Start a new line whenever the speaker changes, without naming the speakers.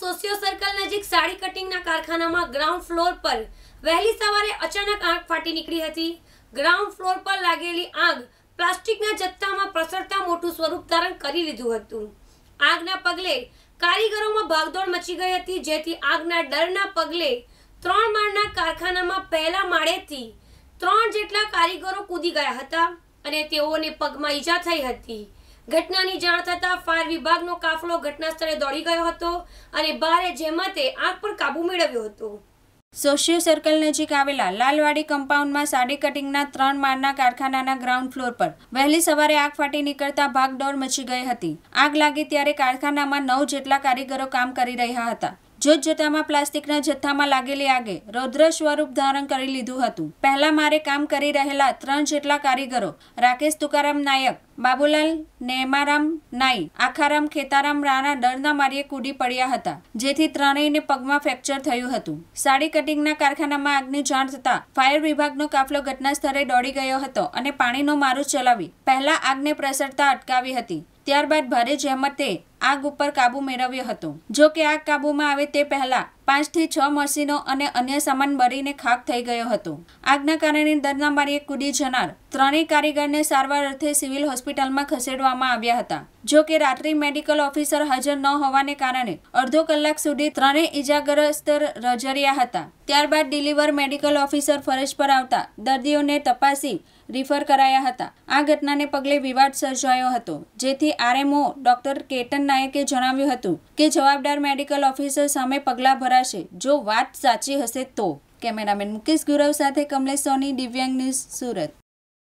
socio circle નજીક સાડી કટિંગના કારખાનામાં ground floor પર વહેલી સવારે અચાનક આગ ફાટી નીકળી હતી ગ્રાઉન્ડ ફ્લોર પર લાગેલી આગ પ્લાસ્ટિકના જથ્થામાં પ્રસરતા મોટું સ્વરૂપ ધારણ કરી લીધું હતું આગના પગલે કારીગરોમાં ભાગદોડ મચી ગઈ હતી જેથી આગના ડરના પગલે ત્રણ માળના કારખાનામાં પહેલા માળેથી ત્રણ જેટલા કારીગરો કૂદી ગયા હતા અને તેઓને પગમાં ઈજા થઈ હતી ઘટનાની જાણ થતાં ફાયર વિભાગનો કાફલો ઘટના સ્થળે દોડી ગયો હતો અને ભારે જેમતે આગ પર કાબુ મેળવ્યો હતો
સોશિયો સર્કલ નજીક આવેલા લાલવાડી કમ્પાઉન્ડમાં સાડી કટિંગના ત્રણ માળના કારખાનાના ગ્રાઉન્ડ ફ્લોર પર વહેલી સવારે આગ ફાટી નીકળતા ભાગદોડ મચી ગઈ હતી આગ લાગી ત્યારે કારખાનામાં નવ જેટલા કારીગરો કામ કરી રહ્યા હતા જોતજોતામાં પ્લાસ્ટિકના જથ્થામાં લાગેલી આગે રૌદ્ર સ્વરૂપ ધારણ કરી લીધું હતું પહેલા મારે કામ કરી રહેલા ત્રણ જેટલા કારીગરો રાકેશ તુકારામ નાયક બાબુલાલ નેમારામ નાઈ આખારામ ખેતારામ રાણા ડરના માર્યે કૂડી પડ્યા હતા જેથી ત્રણેયને પગમાં ફ્રેક્ચર થયું હતું સાડી કટિંગના કારખાનામાં આગની જાણ થતા ફાયર વિભાગનો કાફલો ઘટના સ્થળે દોડી ગયો હતો અને પાણીનો મારો ચલાવી પહેલા આગને પ્રસરતા અટકાવી હતી ત્યારબાદ ભારે જહેમતે આગ ઉપર કાબુ મેળવ્યો હતો જો કે આગ કાબુમાં આવે તે પહેલાં પાંચથી છ મશીનો અને અન્ય સામાન બળીને ખાખ થઈ ગયો હતો આગના કારણે દરના માર્ગે કૂદી જનાર ત્રણેય કારીગરને સારવાર અર્થે સિવિલ હોસ્પિટલમાં ખસેડવામાં આવ્યા હતા જો કે રાત્રિ મેડિકલ ઓફિસર હાજર ન હોવાને કારણે અડધો કલાક સુધી ત્રણેય ઇજાગ્રસ્ત રજર્યા હતા ત્યારબાદ ડિલિવર મેડિકલ ઓફિસર ફરજ પર આવતા દર્દીઓને તપાસી રિફર કરાયા હતા આ ઘટનાને પગલે વિવાદ સર્જાયો હતો જેથી આરએમઓ ડોક્ટર કેતન નાયકે જણાવ્યું હતું કે જવાબદાર મેડિકલ ઓફિસર સામે પગલાં ભરાશે જો વાત સાચી હશે તો કેમેરામેન મુકેશ ગુરવ સાથે કમલેશ સોની દિવ્યાંગ ન્યૂઝ સુરત